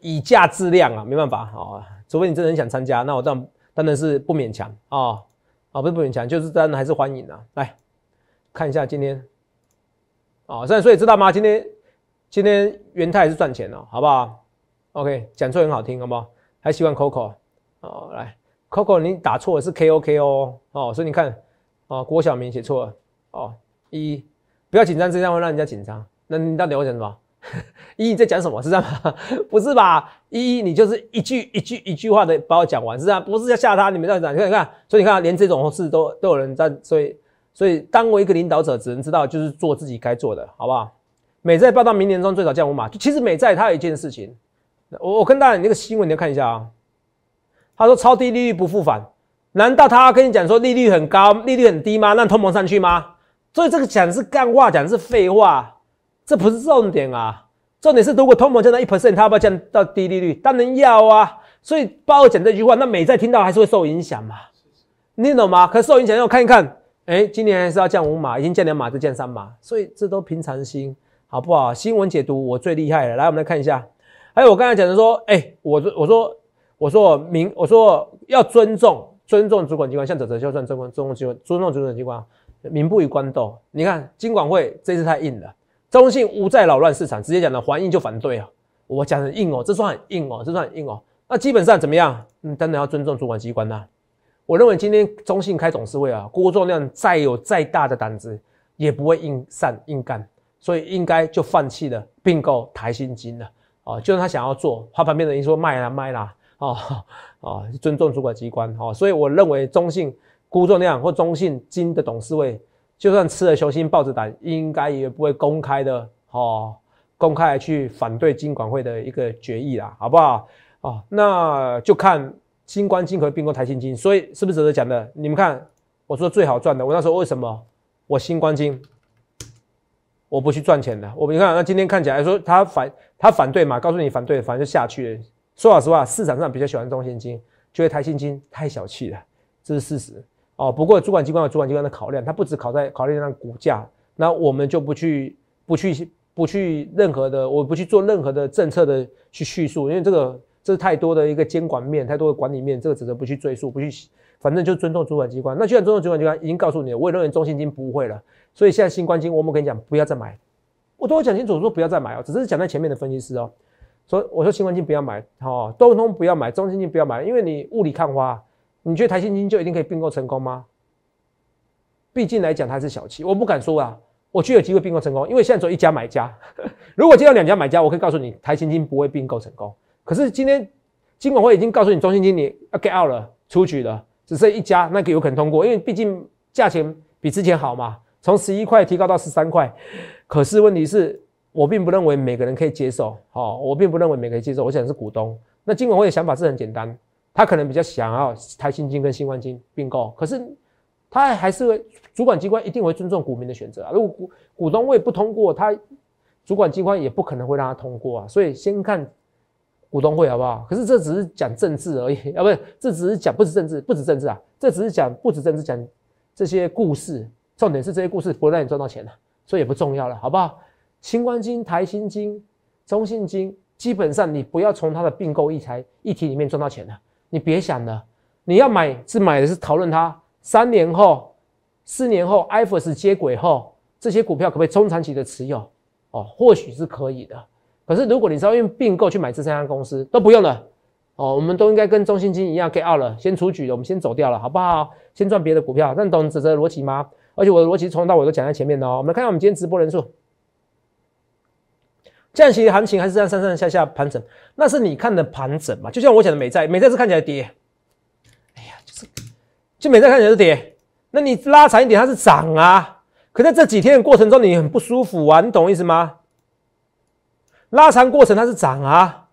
以价质量啊，没办法哦。除非你真的很想参加，那我这样当然是不勉强啊，啊不是不勉强，就是当然还是欢迎的。来看一下今天，啊，所以知道吗？今天今天元泰是赚钱了，好不好？OK，讲错很好听，好不好？还喜欢 Coco 哦，来，Coco 你打错是 KOKO 哦，所以你看哦，郭晓明写错了哦，一不要紧张，这样会让人家紧张。那你到底要讲什么？依 依在讲什么？是这样吗？不是吧，依依你就是一句一句一句话的把我讲完，是这样？不是要吓他？你们在讲，你看，看，所以你看连这种事都都有人在，所以所以当我一个领导者，只能知道就是做自己该做的，好不好？美债报到明年中最少降五码，其实美债它有一件事情，我我跟大家那个新闻你要看一下啊，他说超低利率不复返，难道他跟你讲说利率很高、利率很低吗？让通膨上去吗？所以这个讲是干话，讲是废话。这不是重点啊，重点是如果通膨降到一 percent，要不要降到低利率？当然要啊。所以包括讲这句话，那美债听到还是会受影响嘛？你懂吗？可受影响，要看一看。哎，今年还是要降五码，已经降两码，就降三码。所以这都平常心，好不好？新闻解读我最厉害了。来，我们来看一下。还有我刚才讲的说，哎，我我说我说民，我说要尊重尊重主管机关，像泽泽就算主管主管机关，尊重主管机关，民不与官斗。你看金管会这次太硬了。中信无在扰乱市场，直接讲了，回应就反对啊！我讲的硬哦，这算很硬哦，这算很硬哦。那基本上怎么样？当然要尊重主管机关啦。我认为今天中信开董事会啊，郭仲亮再有再大的胆子，也不会硬上硬干，所以应该就放弃了并购台新金了啊！就算他想要做，他旁边的人说卖啦卖啦哦哦，尊重主管机关啊！所以我认为中信郭仲亮或中信金的董事会。就算吃了雄心豹子胆，应该也不会公开的，哦，公开去反对金管会的一个决议啦，好不好？哦，那就看新冠金以并购台新金，所以是不是值得讲的？你们看，我说最好赚的，我那时候为什么？我新冠金，我不去赚钱的。我你看，那今天看起来说他反他反对嘛，告诉你反对，反正就下去。了。说老实话，市场上比较喜欢中现金，觉得台新金太小气了，这是事实。哦，不过主管机关有主管机关的考量，它不只考在考虑那股价，那我们就不去不去不去任何的，我不去做任何的政策的去叙述，因为这个这是太多的一个监管面，太多的管理面，这个只能不去赘述，不去，反正就尊重主管机关。那既然尊重主管机关，已经告诉你，了，我也认为中信金不会了，所以现在新冠金，我跟你讲不要再买，我都讲清楚，说不要再买哦，只是讲在前面的分析师哦，说我说新冠金不要买，好，东通不要买，中信金不要买，因为你雾里看花。你觉得台新金就一定可以并购成功吗？毕竟来讲，它是小企，我不敢说啊。我觉得有机会并购成功，因为现在只有一家买家。如果接到两家买家，我可以告诉你，台新金不会并购成功。可是今天金管会已经告诉你，中信金你要 get out 了，出局了，只剩一家，那个有可能通过，因为毕竟价钱比之前好嘛，从十一块提高到十三块。可是问题是我并不认为每个人可以接受，哦，我并不认为每个人接受，我想是股东。那金管会的想法是很简单。他可能比较想要台新金跟新冠金并购，可是他还是会主管机关一定会尊重股民的选择啊。如果股股东会不通过，他主管机关也不可能会让他通过啊。所以先看股东会好不好？可是这只是讲政治而已 啊，不是，这只是讲不止政治，不止政治啊，这只是讲不止政治，讲这些故事。重点是这些故事不会让你赚到钱的，所以也不重要了，好不好？新冠金、台新金、中信金，基本上你不要从他的并购一台议题里面赚到钱的。你别想了，你要买是买的是讨论它三年后、四年后 i v e r s 接轨后，这些股票可不可以中长期的持有？哦，或许是可以的。可是如果你是要用并购去买这三家公司，都不用了哦，我们都应该跟中信金一样 get out 了，先出局了，我们先走掉了，好不好？先赚别的股票。那懂指责逻辑吗？而且我的逻辑从头到尾都讲在前面的哦。我们看看我们今天直播人数。这样其实行情还是这样上上下下盘整，那是你看的盘整嘛？就像我讲的美债，美债是看起来跌，哎呀，就是就美债看起来是跌，那你拉长一点它是涨啊。可在这几天的过程中，你很不舒服啊，你懂我意思吗？拉长过程它是涨啊，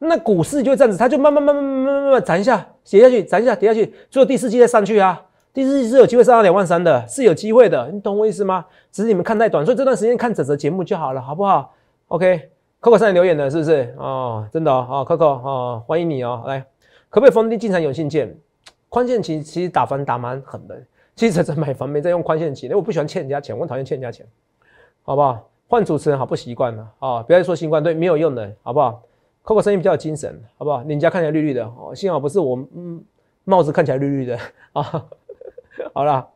那股市就这样子，它就慢慢慢慢慢慢慢慢涨一下，跌下去，涨一下，跌下去，最后第四季再上去啊。第四季是有机会上到两万三的，是有机会的，你懂我意思吗？只是你们看太短，所以这段时间看整则节目就好了，好不好？OK，Coco 上留言了，是不是哦，真的哦 c o c o 哦，欢迎你哦，来，可不可以封顶？经常有信件，宽限期其实打房打蛮狠的。其实这这买房没在用宽限期，为我不喜欢欠人家钱，我讨厌欠人家钱，好不好？换主持人好不习惯了啊！不要说新冠，对，没有用的，好不好？Coco 声音比较精神，好不好？你家看起来绿绿的，幸好不是我，嗯，帽子看起来绿绿的啊。好了，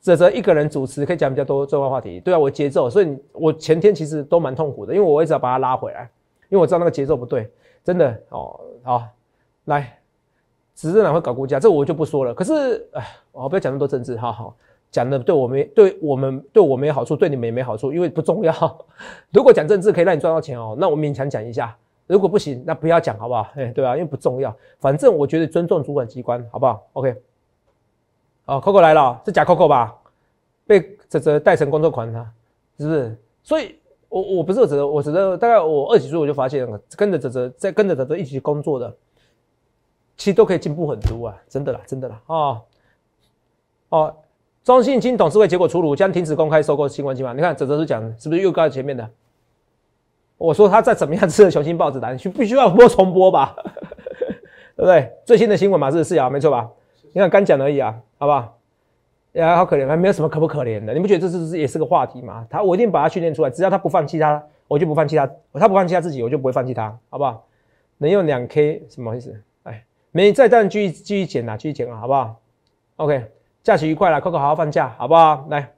哲哲一个人主持可以讲比较多这外话题，对啊，我节奏，所以我前天其实都蛮痛苦的，因为我一直要把它拉回来，因为我知道那个节奏不对，真的哦，好，来，执政党会搞估价，这我就不说了。可是，哎，我不要讲那么多政治哈，讲的对我没，对我们对我没好处，对你们也没好处，因为不重要。如果讲政治可以让你赚到钱哦，那我勉强讲一下。如果不行，那不要讲好不好？哎，对吧？因为不重要，反正我觉得尊重主管机关，好不好？OK。哦，Coco 来了，是假 Coco 吧？被泽泽带成工作狂了，是不是？所以，我我不是泽泽，我泽泽大概我二十岁我就发现了，跟着泽泽在跟着泽泽一起工作的，其实都可以进步很多啊，真的啦，真的啦哦哦，中信金董事会结果出炉，将停止公开收购新冠金马。你看泽泽是讲的，是不是又告前面的？我说他在怎么样吃雄心豹子胆，需不需要播重播吧？对不对？最新的新闻嘛是四啊，没错吧？你看刚讲而已啊，好不好？也好可怜，还没有什么可不可怜的。你不觉得这是也是个话题吗？他我一定把他训练出来，只要他不放弃他，我就不放弃他。他不放弃他自己，我就不会放弃他，好不好？能用两 K 什么意思？哎，没再这样继续继续减啊，继续减啊，好不好？OK，假期愉快了，快快好好放假，好不好？来，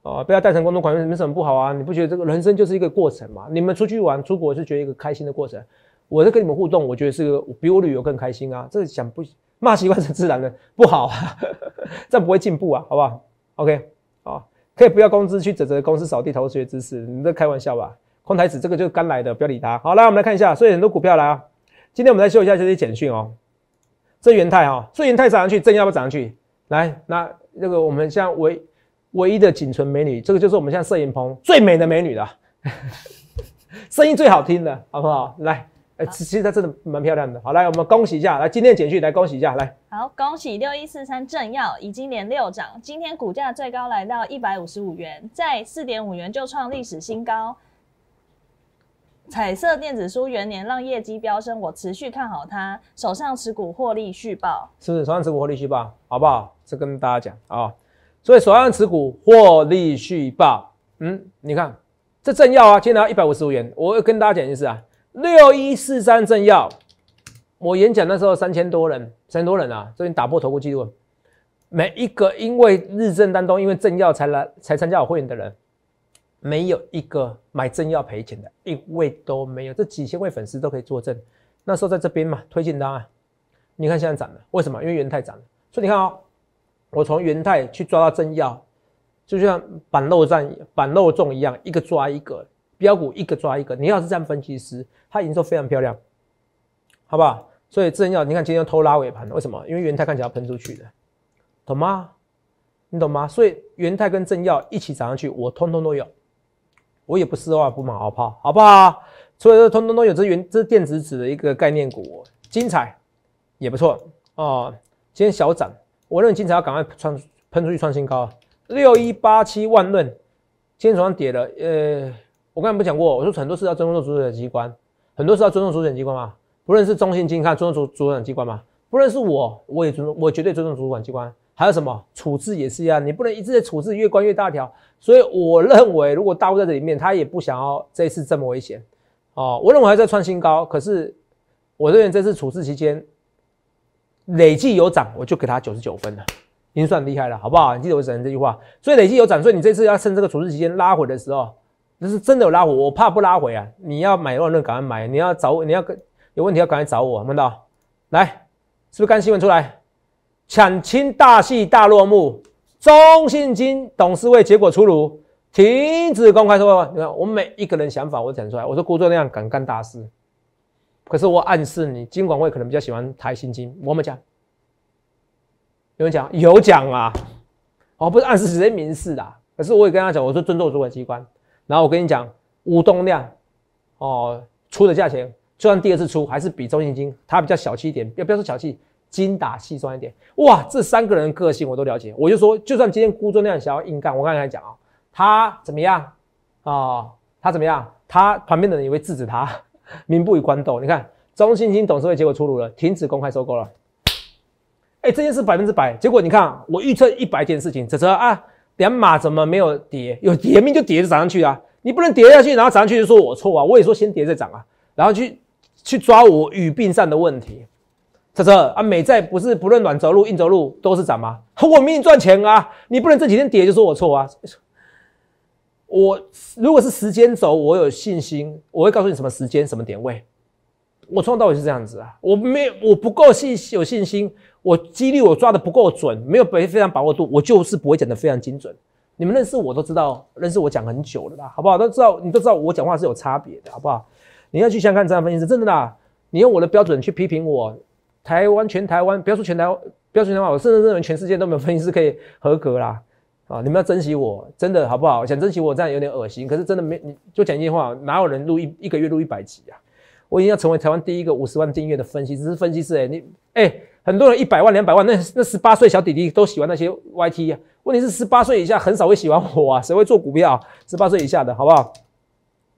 哦，不要带成工作款，没什么不好啊。你不觉得这个人生就是一个过程嘛？你们出去玩出国是觉得一个开心的过程，我在跟你们互动，我觉得是个比我旅游更开心啊。这想不。骂习惯成自然的，不好啊，这不会进步啊，好不好？OK，啊，可以不要工资去指责公司扫地头学知识，你在开玩笑吧？空台子这个就是刚来的，不要理他。好，来我们来看一下，所以很多股票来啊，今天我们来秀一下这些简讯哦。这元泰哈，以元泰涨上去，正要不涨上去？来，那那个我们像唯唯一的仅存美女，这个就是我们像摄影棚最美的美女了，声音最好听的，好不好？来。其实它真的蛮漂亮的。好，来，我们恭喜一下。来，今天简去，来恭喜一下。来，好，恭喜六一四三正要已经连六涨，今天股价最高来到一百五十五元，在四点五元就创历史新高。彩色电子书元年让业绩飙升，我持续看好它。手上持股获利续报，是不是？手上持股获利续报，好不好？这跟大家讲啊。所以手上持股获利续报，嗯，你看这正要啊，今天拿一百五十五元，我跟大家讲一次啊。六一四三正要，我演讲那时候三千多人，三千多人啊，这边打破头部记录。每一个因为日正当中，因为正要才来才参加我会员的人，没有一个买正要赔钱的，一位都没有。这几千位粉丝都可以作证。那时候在这边嘛，推荐单啊，你看现在涨了，为什么？因为元泰涨了。所以你看哦，我从元泰去抓到正要，就像板漏战、板漏众一样，一个抓一个。标股一个抓一个，你要是站分析师，它营收非常漂亮，好不好？所以正要你看今天要偷拉尾盘为什么？因为元泰看起来喷出去的，懂吗？你懂吗？所以元泰跟正要一起涨上去，我通通都有，我也不失望，不买好不好？好不好？所以说通通都有，这是元，这是电子纸的一个概念股，精彩也不错啊。今天小涨，我认为精彩要赶快穿喷出去创新高，六一八七万论，今天早上跌了，呃。我刚才不讲过，我说很多事要尊重主管机关，很多事要尊重主管机关嘛。不论是中信金看尊重主主管机关嘛，不论是我我也尊重，我绝对尊重主管机关。还有什么处置也是一样，你不能一直在处置，越关越大条。所以我认为，如果大户在这里面，他也不想要这次这么危险。哦，我认为还在创新高，可是我认为这次处置期间累计有涨，我就给他九十九分了，已经算厉害了，好不好？你记得我讲的这句话。所以累计有涨，所以你这次要趁这个处置期间拉回的时候。这是真的有拉回，我怕不拉回啊！你要买，那那赶快买；你要找，你要有问题要赶快找我。问到，来，是不是看新闻出来？抢亲大戏大落幕，中信金董事会结果出炉，停止公开。说，你看，我每一个人想法，我讲出来。我说郭作量，敢干大事，可是我暗示你，金管会可能比较喜欢台新金。我们讲，有人讲有讲啊，哦，不是暗示，直接明示可是我也跟他讲，我说尊重主管机关。然后我跟你讲，吴东亮，哦出的价钱，就算第二次出，还是比中信金，他比较小气一点，不要说小气，精打细算一点。哇，这三个人个性我都了解，我就说，就算今天估东量想要硬干，我刚才讲啊，他怎么样啊？他怎么样？他旁边的人也会制止他，民 不与官斗。你看，中信金董事会结果出炉了，停止公开收购了。哎，这件事百分之百。结果你看，我预测一百件事情，这车啊。两码怎么没有跌？有跌命就跌，就涨上去啊！你不能跌下去，然后涨上去就说我错啊！我也说先跌再涨啊，然后去去抓我雨并上的问题。在这啊，美债不是不论软着陆、硬着陆都是涨吗？我明明赚钱啊！你不能这几天跌就说我错啊！我如果是时间轴，我有信心，我会告诉你什么时间、什么点位。我从头到尾是这样子啊！我没我不够信，有信心。我几率我抓的不够准，没有被非常把握度，我就是不会讲的非常精准。你们认识我都知道，认识我讲很久了啦，好不好？都知道，你都知道我讲话是有差别的，好不好？你要去香港样分析是真的啦！你用我的标准去批评我，台湾全台湾，不要说全台湾，不要说台湾，我甚至认为全世界都没有分析师可以合格啦！啊，你们要珍惜我，真的好不好？想珍惜我这样有点恶心，可是真的没，你就讲一句话，哪有人录一一个月录一百集啊？我已经要成为台湾第一个五十万订阅的分析，只是分析师诶，你诶。很多人一百万两百万，那那十八岁小弟弟都喜欢那些 Y T 啊。问题是十八岁以下很少会喜欢我啊，谁会做股票啊？十八岁以下的好不好？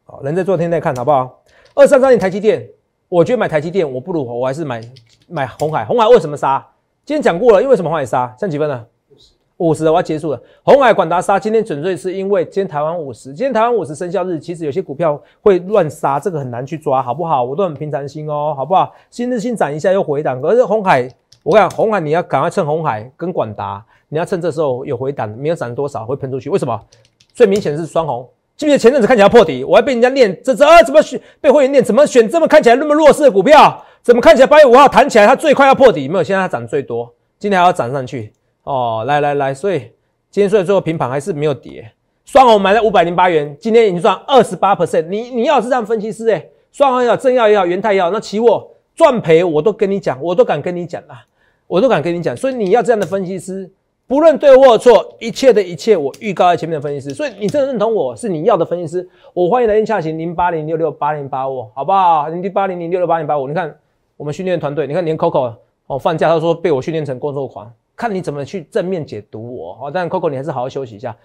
好，人在做天在看，好不好？二三三零台积电，我觉得买台积电，我不如我还是买买红海。红海为什么杀？今天讲过了，因为什么红海杀？剩几分了？五十我要结束了。红海、管达杀，今天纯粹是因为今天台湾五十，今天台湾五十生效日，其实有些股票会乱杀，这个很难去抓，好不好？我都很平常心哦，好不好？新日新涨一下又回档，可是红海，我讲红海，你要赶快趁红海跟管达，你要趁这时候有回档，没有涨多少会喷出去？为什么？最明显的是双红，记得前阵子看起来破底，我还被人家念，这这啊怎么选？被会员念怎么选这么看起来那么弱势的股票？怎么看起来八月五号弹起来，它最快要破底？没有，现在它涨最多，今天还要涨上去。哦，来来来，所以今天所以最后平盘还是没有跌，双红买了五百零八元，今天已经赚二十八 percent。你你要是这样分析师诶双红也好，正要也好，元太好，那期货赚赔我都跟你讲，我都敢跟你讲啦，我都敢跟你讲。所以你要这样的分析师，不论对或错，一切的一切我预告在前面的分析师。所以你真的认同我是你要的分析师，我欢迎来电洽询零八零六六八零八五，好不好？零八零零六六八零八五。你看我们训练团队，你看连 Coco 哦放假他说被我训练成工作狂。看你怎么去正面解读我哦，但 Coco 你还是好好休息一下，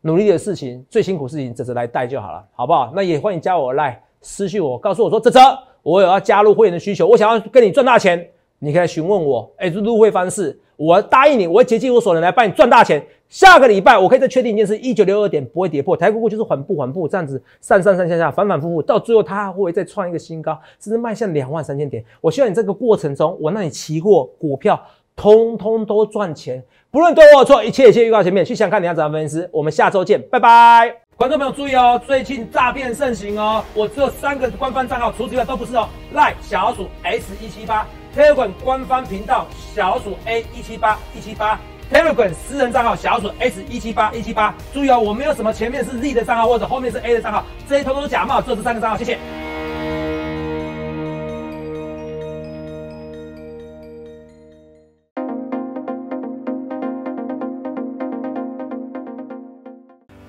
努力的事情最辛苦的事情，泽泽来带就好了，好不好？那也欢迎加我赖，私信我，告诉我说泽泽，我有要加入会员的需求，我想要跟你赚大钱，你可以询问我，哎，入会方式，我答应你，我会竭尽我所能来帮你赚大钱。下个礼拜我可以再确定一件事，一九六二点不会跌破，台股股就是缓步缓步这样子上上上下下，反反复复，到最后它还会再创一个新高，甚至迈向两万三千点。我希望你这个过程中，我让你期货股票。通通都赚钱，不论对或错，一切一切预告前面，去想看你要怎样分析。我们下周见，拜拜。观众朋友注意哦，最近诈骗盛行哦，我有三个官方账号，除此之外都不是哦。lie 小鼠 s 一七八 telegram 官方频道小鼠 a 一七八一七八 telegram 私人账号小鼠 s 一七八一七八。注意哦，我没有什么前面是 Z 的账号或者后面是 a 的账号，这些通通假冒，都是三个账号。谢谢。